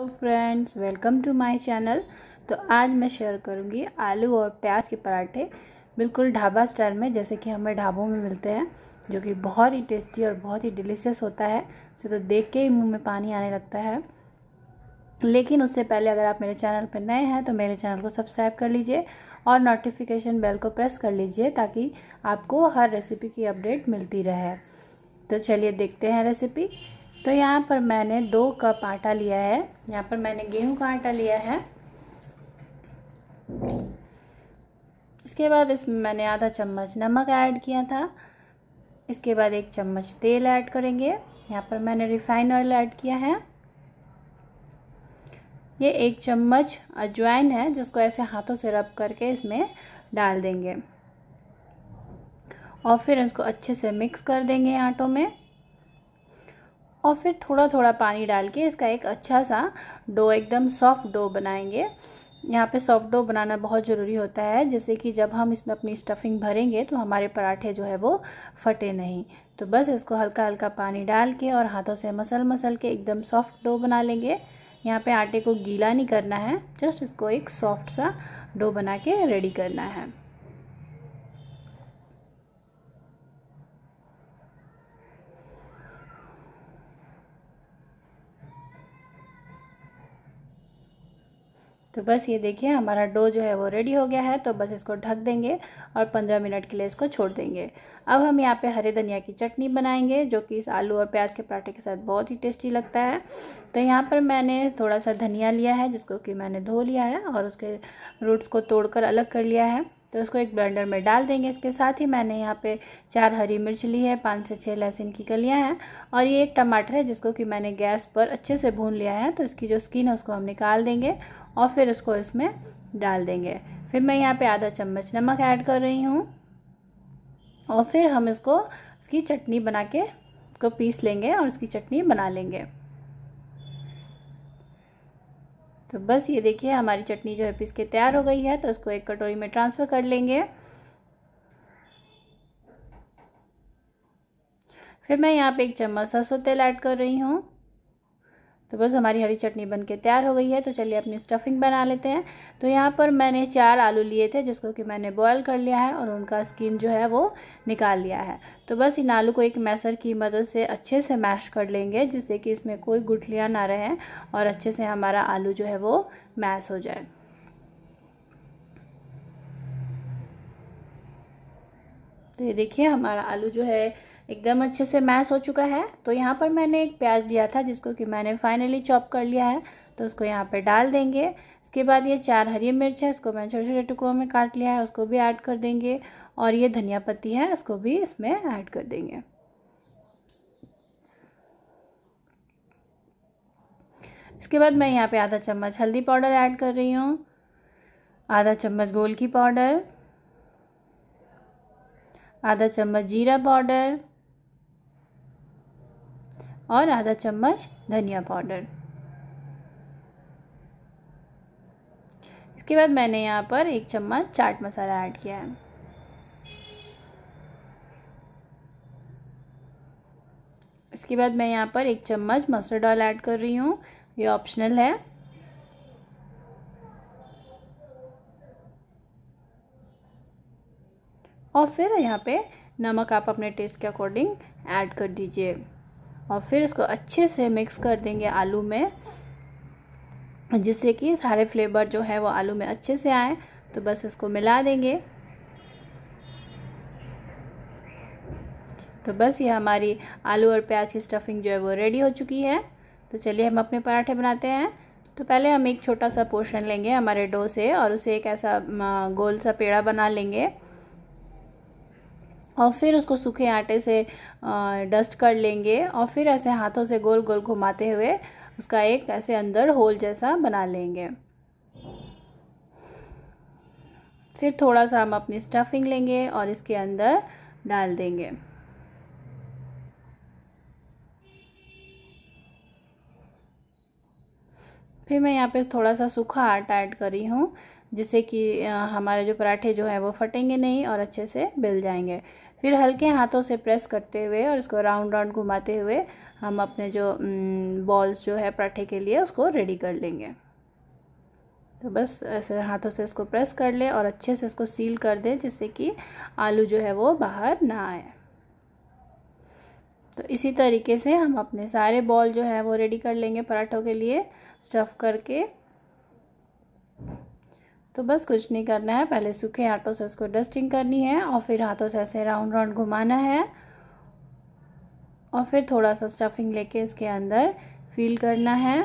hello friends welcome to my channel तो आज मैं शेयर करूंगी आलू और प्याज के पराठे बिल्कुल ढाबा स्टाइल में जैसे कि हमें ढाबों में मिलते हैं जो कि बहुत ही टेस्टी और बहुत ही डिलीशियस होता है उसे तो देख के ही मुंह में पानी आने लगता है लेकिन उससे पहले अगर आप मेरे चैनल पर नए हैं तो मेरे चैनल को सब्सक्राइब कर लीजिए और नोटिफिकेशन बेल को प्रेस कर लीजिए ताकि आपको हर रेसिपी की अपडेट मिलती रहे तो चलिए देखते हैं रेसिपी तो यहाँ पर मैंने दो कप आटा लिया है यहाँ पर मैंने गेहूं का आटा लिया है इसके बाद इसमें मैंने आधा चम्मच नमक ऐड किया था इसके बाद एक चम्मच तेल ऐड करेंगे यहाँ पर मैंने रिफाइन ऑयल ऐड किया है ये एक चम्मच अजवाइन है जिसको ऐसे हाथों से रब करके इसमें डाल देंगे और फिर इसको अच्छे से मिक्स कर देंगे आटों में और फिर थोड़ा थोड़ा पानी डाल के इसका एक अच्छा सा डो एकदम सॉफ्ट डो बनाएंगे यहाँ पे सॉफ्ट डो बनाना बहुत ज़रूरी होता है जैसे कि जब हम इसमें अपनी स्टफिंग भरेंगे तो हमारे पराठे जो है वो फटे नहीं तो बस इसको हल्का हल्का पानी डाल के और हाथों से मसल मसल के एकदम सॉफ्ट डो बना लेंगे यहाँ पे आटे को गीला नहीं करना है जस्ट इसको एक सॉफ्ट सा डो बना के रेडी करना है तो बस ये देखिए हमारा डो जो है वो रेडी हो गया है तो बस इसको ढक देंगे और पंद्रह मिनट के लिए इसको छोड़ देंगे अब हम यहाँ पे हरे धनिया की चटनी बनाएंगे जो कि इस आलू और प्याज के पराठे के साथ बहुत ही टेस्टी लगता है तो यहाँ पर मैंने थोड़ा सा धनिया लिया है जिसको कि मैंने धो लिया है और उसके रूट्स को कर अलग कर लिया है तो उसको एक ब्लेंडर में डाल देंगे इसके साथ ही मैंने यहाँ पे चार हरी मिर्च ली है पाँच से छः लहसुन की कलियाँ हैं और ये एक टमाटर है जिसको कि मैंने गैस पर अच्छे से भून लिया है तो इसकी जो स्किन है उसको हम निकाल देंगे और फिर उसको इसमें डाल देंगे फिर मैं यहाँ पे आधा चम्मच नमक ऐड कर रही हूँ और फिर हम इसको इसकी चटनी बना के इसको पीस लेंगे और इसकी चटनी बना लेंगे तो बस ये देखिए हमारी चटनी जो है पीस के तैयार हो गई है तो इसको एक कटोरी में ट्रांसफ़र कर लेंगे फिर मैं यहाँ पे एक चम्मच सरसों तेल ऐड कर रही हूँ तो बस हमारी हरी चटनी बन के तैयार हो गई है तो चलिए अपनी स्टफिंग बना लेते हैं तो यहाँ पर मैंने चार आलू लिए थे जिसको कि मैंने बॉयल कर लिया है और उनका स्किन जो है वो निकाल लिया है तो बस इन आलू को एक मैसर की मदद से अच्छे से मैश कर लेंगे जिससे कि इसमें कोई गुठलियाँ ना रहें और अच्छे से हमारा आलू जो है वो मैश हो जाए तो ये देखिए हमारा आलू जो है एकदम अच्छे से मैश हो चुका है तो यहाँ पर मैंने एक प्याज दिया था जिसको कि मैंने फाइनली चॉप कर लिया है तो उसको यहाँ पर डाल देंगे इसके बाद ये चार हरी मिर्च है इसको मैंने छोटे छोटे टुकड़ों में काट लिया है उसको भी ऐड कर देंगे और ये धनिया पत्ती है इसको भी इसमें ऐड कर देंगे इसके बाद मैं यहाँ पे आधा चम्मच हल्दी पाउडर ऐड कर रही हूँ आधा चम्मच गोल की पाउडर आधा चम्मच जीरा पाउडर और आधा चम्मच धनिया पाउडर इसके बाद मैंने यहाँ पर एक चम्मच चाट मसाला ऐड किया है इसके बाद मैं यहाँ पर एक चम्मच मस्टर्ड ऑयल ऐड कर रही हूँ ये ऑप्शनल है और फिर यहाँ पे नमक आप अपने टेस्ट के अकॉर्डिंग ऐड कर दीजिए और फिर इसको अच्छे से मिक्स कर देंगे आलू में जिससे कि सारे फ्लेवर जो है वो आलू में अच्छे से आए तो बस इसको मिला देंगे तो बस ये हमारी आलू और प्याज की स्टफिंग जो है वो रेडी हो चुकी है तो चलिए हम अपने पराठे बनाते हैं तो पहले हम एक छोटा सा पोर्शन लेंगे हमारे डो से और उसे एक ऐसा गोल सा पेड़ा बना लेंगे और फिर उसको सूखे आटे से डस्ट कर लेंगे और फिर ऐसे हाथों से गोल गोल घुमाते हुए उसका एक ऐसे अंदर होल जैसा बना लेंगे फिर थोड़ा सा हम अपनी स्टफिंग लेंगे और इसके अंदर डाल देंगे फिर मैं यहाँ पे थोड़ा सा सूखा आटा ऐड करी हूँ जिससे कि हमारे जो पराठे जो है वो फटेंगे नहीं और अच्छे से मिल जाएंगे फिर हल्के हाथों से प्रेस करते हुए और इसको राउंड राउंड घुमाते हुए हम अपने जो बॉल्स जो है पराठे के लिए उसको रेडी कर लेंगे तो बस ऐसे हाथों से इसको प्रेस कर लें और अच्छे से इसको सील कर दें जिससे कि आलू जो है वो बाहर ना आए तो इसी तरीके से हम अपने सारे बॉल जो है वो रेडी कर लेंगे पराठों के लिए स्टफ़ करके तो बस कुछ नहीं करना है पहले सूखे आटों से उसको डस्टिंग करनी है और फिर हाथों से ऐसे राउंड राउंड घुमाना है और फिर थोड़ा सा स्टफिंग लेके इसके अंदर फील करना है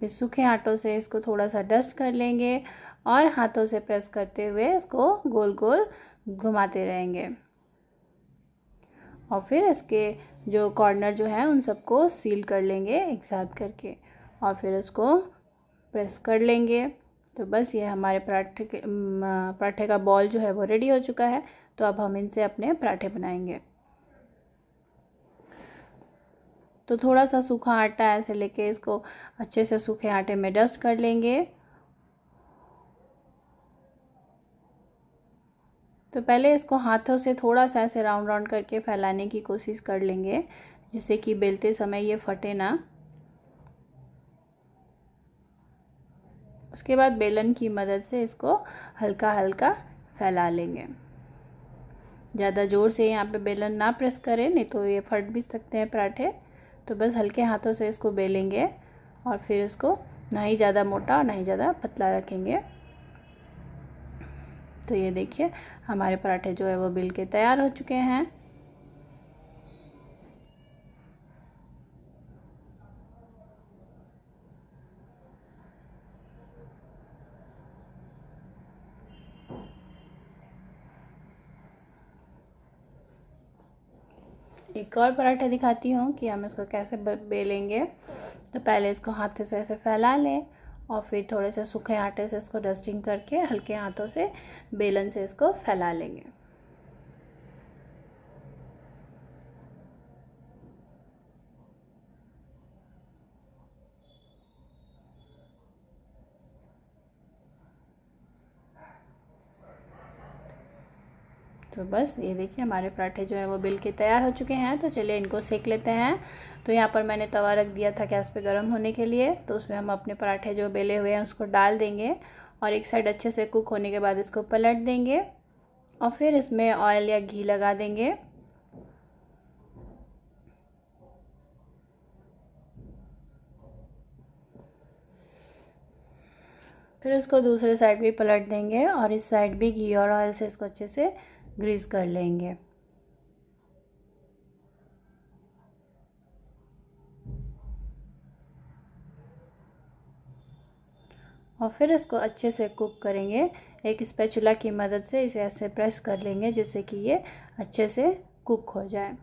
फिर सूखे आटों से इसको थोड़ा सा डस्ट कर लेंगे और हाथों से प्रेस करते हुए इसको गोल गोल घुमाते रहेंगे और फिर इसके जो कॉर्नर जो है उन सबको सील कर लेंगे एक साथ करके और फिर उसको प्रेस कर लेंगे तो बस ये हमारे पराठे के पराठे का बॉल जो है वो रेडी हो चुका है तो अब हम इनसे अपने पराठे बनाएंगे तो थोड़ा सा सूखा आटा ऐसे लेके इसको अच्छे से सूखे आटे में डस्ट कर लेंगे तो पहले इसको हाथों से थोड़ा सा ऐसे राउंड राउंड करके फैलाने की कोशिश कर लेंगे जिससे कि बेलते समय ये फटे ना उसके बाद बेलन की मदद से इसको हल्का हल्का फैला लेंगे ज़्यादा ज़ोर से यहाँ पे बेलन ना प्रेस करें नहीं तो ये फट भी सकते हैं पराठे तो बस हल्के हाथों से इसको बेलेंगे और फिर इसको ना ही ज़्यादा मोटा और ना ही ज़्यादा पतला रखेंगे तो ये देखिए हमारे पराठे जो है वो बिल के तैयार हो चुके हैं एक और पराठा दिखाती हूँ कि हम इसको कैसे बेलेंगे तो पहले इसको हाथ से ऐसे फैला लें और फिर थोड़े से सूखे आटे से इसको डस्टिंग करके हल्के हाथों से बेलन से इसको फैला लेंगे तो बस ये देखिए हमारे पराठे जो हैं वो बिल के तैयार हो चुके हैं तो चलिए इनको सेक लेते हैं तो यहाँ पर मैंने तवा रख दिया था गैस पे गर्म होने के लिए तो उसमें हम अपने पराठे जो बेले हुए हैं उसको डाल देंगे और एक साइड अच्छे से कुक होने के बाद इसको पलट देंगे और फिर इसमें ऑयल या घी लगा देंगे फिर इसको दूसरे साइड भी पलट देंगे और इस साइड भी घी और ऑयल से इसको अच्छे से ग्रीस कर लेंगे और फिर इसको अच्छे से कुक करेंगे एक स्पैचुला की मदद से इसे ऐसे प्रेस कर लेंगे जिससे कि ये अच्छे से कुक हो जाए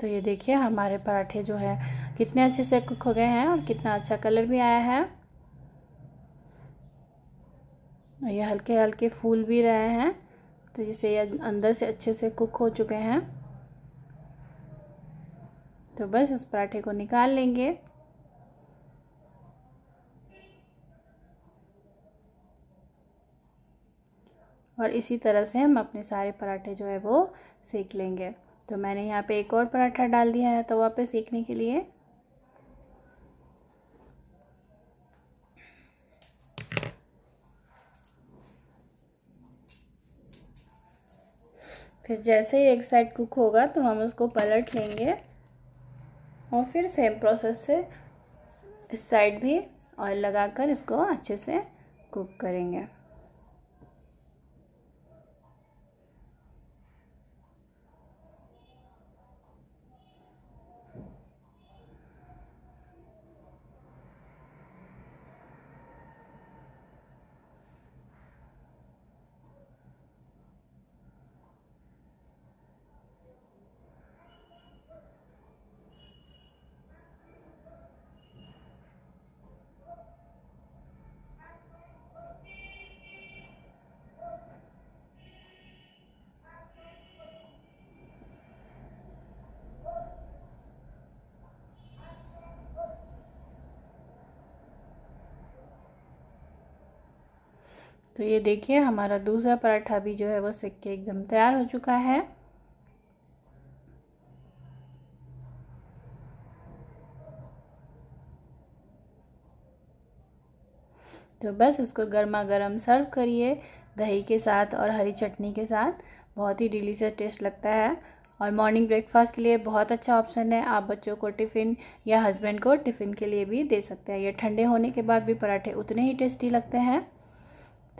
तो ये देखिए हमारे पराठे जो है कितने अच्छे से कुक हो गए हैं और कितना अच्छा कलर भी आया है ये हल्के हल्के फूल भी रहे हैं तो जिसे ये अंदर से अच्छे से कुक हो चुके हैं तो बस इस पराठे को निकाल लेंगे और इसी तरह से हम अपने सारे पराठे जो है वो सेक लेंगे तो मैंने यहाँ पे एक और पराठा डाल दिया है तो वहाँ पे सीखने के लिए फिर जैसे ही एक साइड कुक होगा तो हम उसको पलट लेंगे और फिर सेम प्रोसेस से इस साइड भी ऑयल लगाकर इसको अच्छे से कुक करेंगे तो ये देखिए हमारा दूसरा पराठा भी जो है वो सिक के एकदम तैयार हो चुका है तो बस इसको गर्मा गर्म सर्व करिए दही के साथ और हरी चटनी के साथ बहुत ही डिलीशियस टेस्ट लगता है और मॉर्निंग ब्रेकफास्ट के लिए बहुत अच्छा ऑप्शन है आप बच्चों को टिफ़िन या हस्बैंड को टिफ़िन के लिए भी दे सकते हैं ये ठंडे होने के बाद भी पराठे उतने ही टेस्टी लगते हैं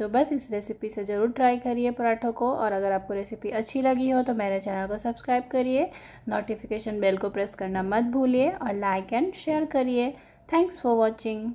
तो बस इस रेसिपी से ज़रूर ट्राई करिए पराठों को और अगर आपको रेसिपी अच्छी लगी हो तो मेरे चैनल को सब्सक्राइब करिए नोटिफिकेशन बेल को प्रेस करना मत भूलिए और लाइक एंड शेयर करिए थैंक्स फॉर वॉचिंग